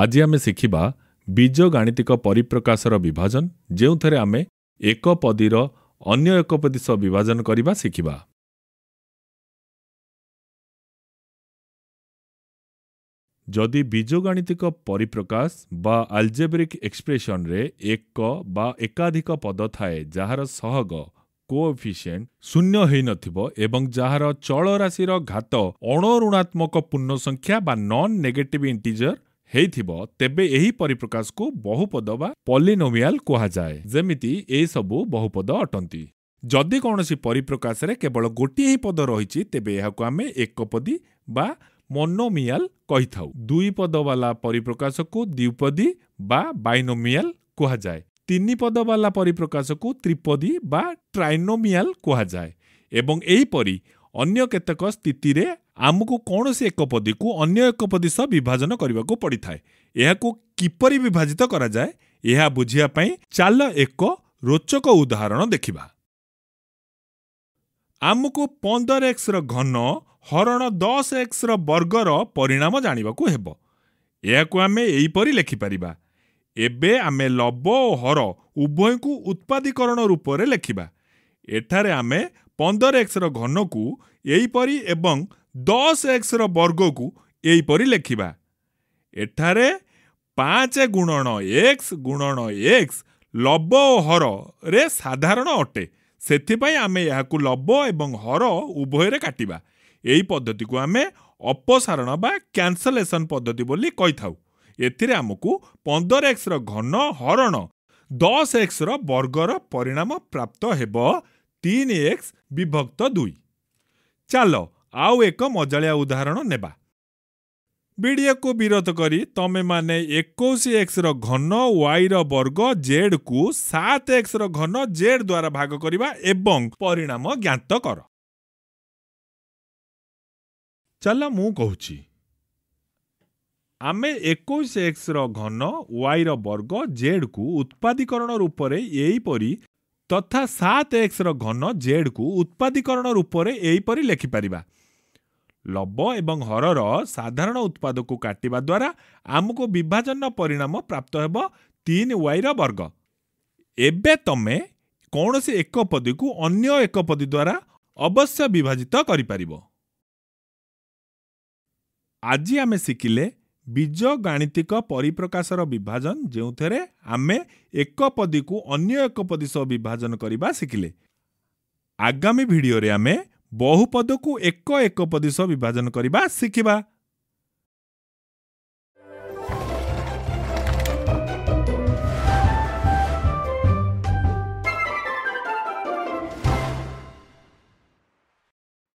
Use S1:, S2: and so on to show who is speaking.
S1: ଆଜି ଆମେ ଶିଖିବା ବୀଜଗାଣିତିକ ପରିପ୍ରକାଶର ବିଭାଜନ ଯେଉଁଥିରେ ଆମେ ଏକ ପଦୀର ଅନ୍ୟ ଏକ ପଦୀ ସହ ବିଭାଜନ କରିବା ଶିଖିବା ଯଦି ବୀଜଗାଣିତିକ ପରିପ୍ରକାଶ ବା ଆଲଜେବ୍ରିକ୍ ଏକ୍ସପ୍ରେସନରେ ଏକ ବା ଏକାଧିକ ପଦ ଥାଏ ଯାହାର ସହଗ କୋଫିସିଏଣ୍ଟ ଶୂନ୍ୟ ହୋଇନଥିବ ଏବଂ ଯାହାର ଚଳରାଶିର ଘାତ ଅଣଋଣାତ୍ମକ ପୂର୍ଣ୍ଣସଂଖ୍ୟା ବା ନନ୍ ନେଗେଟିଭ୍ ଇଣ୍ଟିଜର ହେଇଥିବ ତେବେ ଏହି ପରିପ୍ରକାଶକୁ ବହୁପଦ ବା ପଲିନୋମିଆଲ କୁହାଯାଏ ଯେମିତି ଏସବୁ ବହୁପଦ ଅଟନ୍ତି ଯଦି କୌଣସି ପରିପ୍ରକାଶରେ କେବଳ ଗୋଟିଏ ହିଁ ପଦ ରହିଛି ତେବେ ଏହାକୁ ଆମେ ଏକପଦୀ ବା ମନୋମିଆଲ କହିଥାଉ ଦୁଇ ପଦବାଲା ପରିପ୍ରକାଶକୁ ଦ୍ୱିପଦୀ ବା ବାଇନୋମିଆଲ କୁହାଯାଏ ତିନି ପଦବାଲା ପରିପ୍ରକାଶକୁ ତ୍ରିପଦୀ ବା ଟ୍ରାଇନୋମିଆଲ କୁହାଯାଏ ଏବଂ ଏହିପରି ଅନ୍ୟ କେତେକ ସ୍ଥିତିରେ ଆମକୁ କୌଣସି ଏକ ପଦୀକୁ ଅନ୍ୟ ଏକ ପଦୀ ସହ ବିଭାଜନ କରିବାକୁ ପଡ଼ିଥାଏ ଏହାକୁ କିପରି ବିଭାଜିତ କରାଯାଏ ଏହା ବୁଝିବା ପାଇଁ ଚାଲ ଏକ ରୋଚକ ଉଦାହରଣ ଦେଖିବା ଆମକୁ ପନ୍ଦର ଏକ୍ସର ଘନ ହରଣ ଦଶ ଏକ୍ସର ବର୍ଗର ପରିଣାମ ଜାଣିବାକୁ ହେବ ଏହାକୁ ଆମେ ଏହିପରି ଲେଖିପାରିବା ଏବେ ଆମେ ଲବ ଓ ହର ଉଭୟଙ୍କୁ ଉତ୍ପାଦୀକରଣ ରୂପରେ ଲେଖିବା ଏଠାରେ ଆମେ ପନ୍ଦର ଏକ୍ସର ଘନକୁ ଏହିପରି ଏବଂ ଦଶ ଏକ୍ସର ବର୍ଗକୁ ଏହିପରି ଲେଖିବା ଏଠାରେ ପାଞ୍ଚ ଗୁଣଣ ଏକ୍ସ ଗୁଣଣ ଏକ୍ସ ଲବ ଓ ହରରେ ସାଧାରଣ ଅଟେ ସେଥିପାଇଁ ଆମେ ଏହାକୁ ଲବ ଏବଂ ହର ଉଭୟରେ କାଟିବା ଏହି ପଦ୍ଧତିକୁ ଆମେ ଅପସାରଣ ବା କ୍ୟାନସଲେସନ୍ ପଦ୍ଧତି ବୋଲି କହିଥାଉ ଏଥିରେ ଆମକୁ ପନ୍ଦର ଏକ୍ସର ଘନ ହରଣ ଦଶ ଏକ୍ସର ବର୍ଗର ପରିଣାମ ପ୍ରାପ୍ତ ହେବ তিন ଏକ୍ସ ବିଭକ୍ତ ଦୁଇ ଚାଲ ଆଉ ଏକ ମଜାଳିଆ ଉଦାହରଣ ନେବା ବିଡ଼ିଏକୁ ବିରତ କରି ତମେମାନେ ଏକୋଇଶ ଏକ୍ସର ଘନ ୱାଇର ବର୍ଗ ଜେଡ୍କୁ ସାତ ଏକ୍ସର ଘନ ଜେଡ୍ ଦ୍ୱାରା ଭାଗ କରିବା ଏବଂ ପରିଣାମ ଜ୍ଞାତ କର ଚାଲ ମୁଁ କହୁଛି ଆମେ ଏକୋଇଶ ଏକ୍ସର ଘନ ୱାଇର ବର୍ଗ ଜେଡ୍କୁ ଉତ୍ପାଦୀକରଣ ରୂପରେ ଏହିପରି ତଥା ସାତ ଏକ୍ସର ଘନ ଜେଡ୍କୁ ଉତ୍ପାଦୀକରଣ ରୂପରେ ଏହିପରି ଲେଖିପାରିବା ଲବ ଏବଂ ହରର ସାଧାରଣ ଉତ୍ପାଦକୁ କାଟିବା ଦ୍ୱାରା ଆମକୁ ବିଭାଜନ ପରିଣାମ ପ୍ରାପ୍ତ ହେବ ତିନି ୱାଇର ବର୍ଗ ଏବେ ତମେ କୌଣସି ଏକ ପଦୀକୁ ଅନ୍ୟ ଏକ ପଦୀ ଦ୍ୱାରା ଅବଶ୍ୟ ବିଭାଜିତ କରିପାରିବ ଆଜି ଆମେ ଶିଖିଲେ ବୀଜଗାଣିତିକ ପରିପ୍ରକାଶର ବିଭାଜନ ଯେଉଁଥିରେ ଆମେ ଏକ ପଦୀକୁ ଅନ୍ୟ ଏକ ପଦୀ ସହ ବିଭାଜନ କରିବା ଶିଖିଲେ ଆଗାମୀ ଭିଡ଼ିଓରେ ଆମେ ବହୁ ପଦକୁ ଏକ ଏକ ପଦୀ ସହ ବିଭାଜନ କରିବା ଶିଖିବା